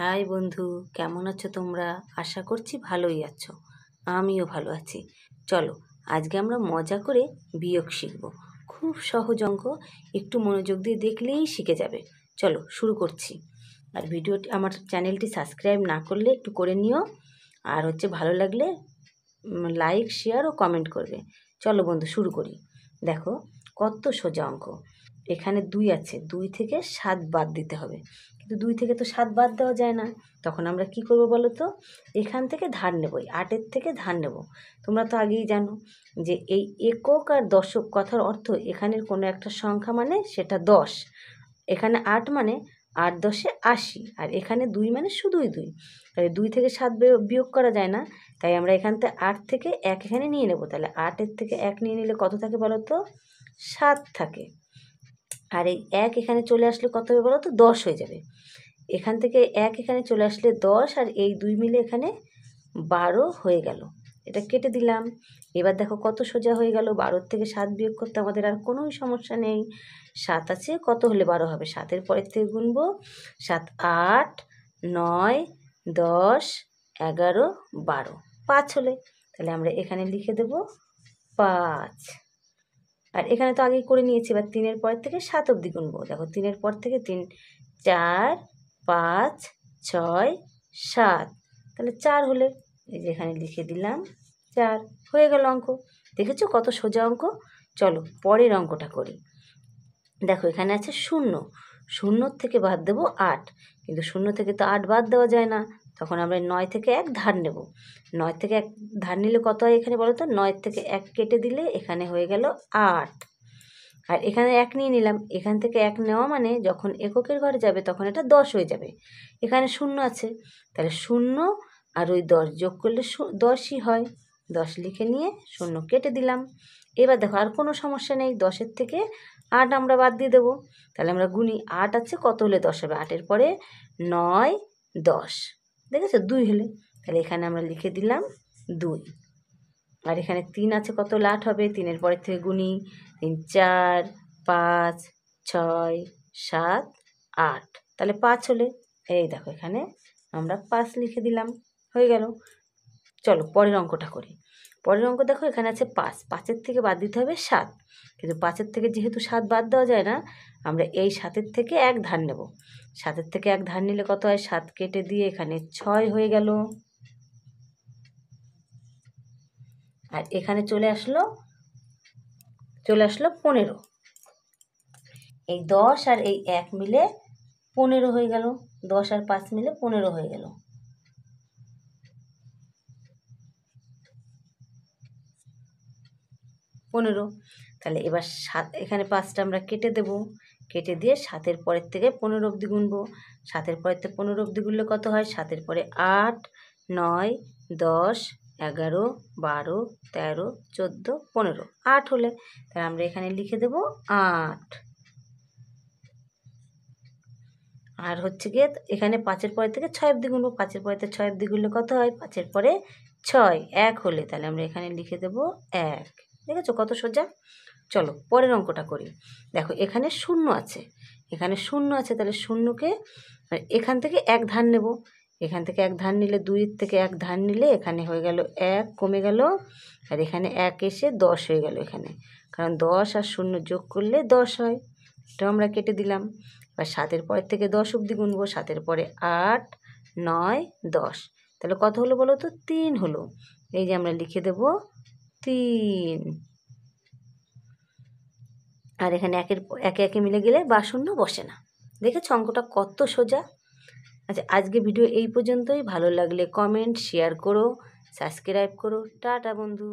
high বন্ধু কেমন আছো তোমরা আশা করছি ভালোই আছো আমিও ভালো আছি চলো আজকে আমরা মজা করে বিয়োগ শিখব খুব সহজ অঙ্ক একটু মনোযোগ দিয়ে দেখলেই শিখে যাবে চলো শুরু করছি আর ভিডিওটি আমার চ্যানেলটি সাবস্ক্রাইব না করলে একটু করে নিও আর হচ্ছে ভালো লাগলে লাইক শেয়ার ও কমেন্ট করবে চলো বন্ধু শুরু করি দেখো কত সোজা অঙ্ক এখানে দুই আছে দুই থেকে সাত বাদ দিতে হবে কিন্তু দুই থেকে তো সাত বাদ দেওয়া যায় না তখন আমরা কি করব বলো তো এখান থেকে ধার নেব আটের থেকে ধার নেব তোমরা তো আগেই জানো যে এই একক আর দশক কথার অর্থ এখানের কোনো একটা সংখ্যা মানে সেটা দশ এখানে আট মানে আট দশে আশি আর এখানে দুই মানে শুধুই দুই তাহলে দুই থেকে সাত বিয়োগ করা যায় না তাই আমরা এখান থেকে আট থেকে এক এখানে নিয়ে নেব তাহলে আটের থেকে এক নিয়ে নিলে কত থাকে বলো তো সাত থাকে আর এই এক এখানে চলে আসলে কত হবে বলো তো দশ হয়ে যাবে এখান থেকে এক এখানে চলে আসলে দশ আর এই দুই মিলে এখানে বারো হয়ে গেল এটা কেটে দিলাম এবার দেখো কত সোজা হয়ে গেল বারোর থেকে সাত বিয়োগ করতে আমাদের আর কোনো সমস্যা নেই সাত আছে কত হলে বারো হবে সাতের পরের থেকে গুনবো সাত আট নয় দশ এগারো বারো পাঁচ হলে তাহলে আমরা এখানে লিখে দেব পাঁচ আর এখানে তো আগেই করে নিয়েছি এবার তিনের পর থেকে সাত অবধি গুনব দেখো তিনের পর থেকে তিন চার পাঁচ ছয় সাত তাহলে চার হলে এই যে এখানে লিখে দিলাম চার হয়ে গেল অঙ্ক দেখেছো কত সোজা অঙ্ক চলো পরের অঙ্কটা করি দেখো এখানে আছে শূন্য শূন্যর থেকে বাদ দেবো আট কিন্তু শূন্য থেকে তো আট বাদ দেওয়া যায় না তখন আমরা নয় থেকে এক ধার নেব নয় থেকে এক ধার নিলে কত হয় এখানে বলো তো নয় থেকে এক কেটে দিলে এখানে হয়ে গেল আট আর এখানে এক নিয়ে নিলাম এখান থেকে এক নেওয়া মানে যখন এককের ঘরে যাবে তখন এটা দশ হয়ে যাবে এখানে শূন্য আছে তাহলে শূন্য আর ওই দশ যোগ করলে দশই হয় দশ লিখে নিয়ে শূন্য কেটে দিলাম এবার দেখো আর কোনো সমস্যা নেই দশের থেকে আট আমরা বাদ দিয়ে দেবো তাহলে আমরা গুনি আট আছে কত হলে দশ হবে আটের পরে নয় দশ দেখেছো দুই হলে তাহলে এখানে আমরা লিখে দিলাম দুই আর এখানে তিন আছে কত লাট হবে তিনের পরের থেকে গুনি তিন চার পাঁচ ছয় সাত আট তাহলে পাঁচ হলে এই দেখো এখানে আমরা পাঁচ লিখে দিলাম হয়ে গেল চলো পরের অঙ্কটা করি পরের অঙ্ক দেখো এখানে আছে পাঁচ পাঁচের থেকে বাদ দিতে হবে সাত কিন্তু পাঁচের থেকে যেহেতু সাত বাদ দেওয়া যায় না আমরা এই সাতের থেকে এক ধার নেব সাতের থেকে এক ধার নিলে কত হয় সাত কেটে দিয়ে এখানে ছয় হয়ে গেল আর এখানে চলে আসলো চলে আসলো পনেরো এই দশ আর এই এক মিলে পনেরো হয়ে গেল দশ আর পাঁচ মিলে পনেরো হয়ে গেল পনেরো তাহলে এবার সাত এখানে পাঁচটা আমরা কেটে দেব কেটে দিয়ে সাতের পরের থেকে পনেরো অবধি গুনব সাতের পরের থেকে পনেরো অবধি গুনলে কত হয় সাতের পরে আট নয় দশ এগারো বারো তেরো চোদ্দো পনেরো আট হলে তাহলে আমরা এখানে লিখে দেব আট আর হচ্ছে গিয়ে এখানে পাঁচের পরে থেকে ছয় অব্দি গুনবো পাঁচের পরে থেকে ছয় অব্দি গুনলে কত হয় পাঁচের পরে ছয় এক হলে তাহলে আমরা এখানে লিখে দেব এক দেখেছো কত সোজা চলো পরের অঙ্কটা করি দেখো এখানে শূন্য আছে এখানে শূন্য আছে তাহলে শূন্যকে মানে এখান থেকে এক ধান নেব এখান থেকে এক ধান নিলে দুইয়ের থেকে এক ধান নিলে এখানে হয়ে গেল এক কমে গেল আর এখানে এক এসে দশ হয়ে গেল এখানে কারণ দশ আর শূন্য যোগ করলে দশ হয় এটা আমরা কেটে দিলাম এবার সাতের পরের থেকে দশ অবধি গুনবো সাতের পরে আট নয় দশ তাহলে কত হলো বলো তো তিন হলো এই যে আমরা লিখে দেবো তিন আর এখানে একের একে একে মিলে গেলে বা শূন্য বসে না দেখেছ অঙ্কটা কত সোজা আচ্ছা আজকে ভিডিও এই পর্যন্তই ভালো লাগলে কমেন্ট শেয়ার করো সাবস্ক্রাইব করো টাটা বন্ধু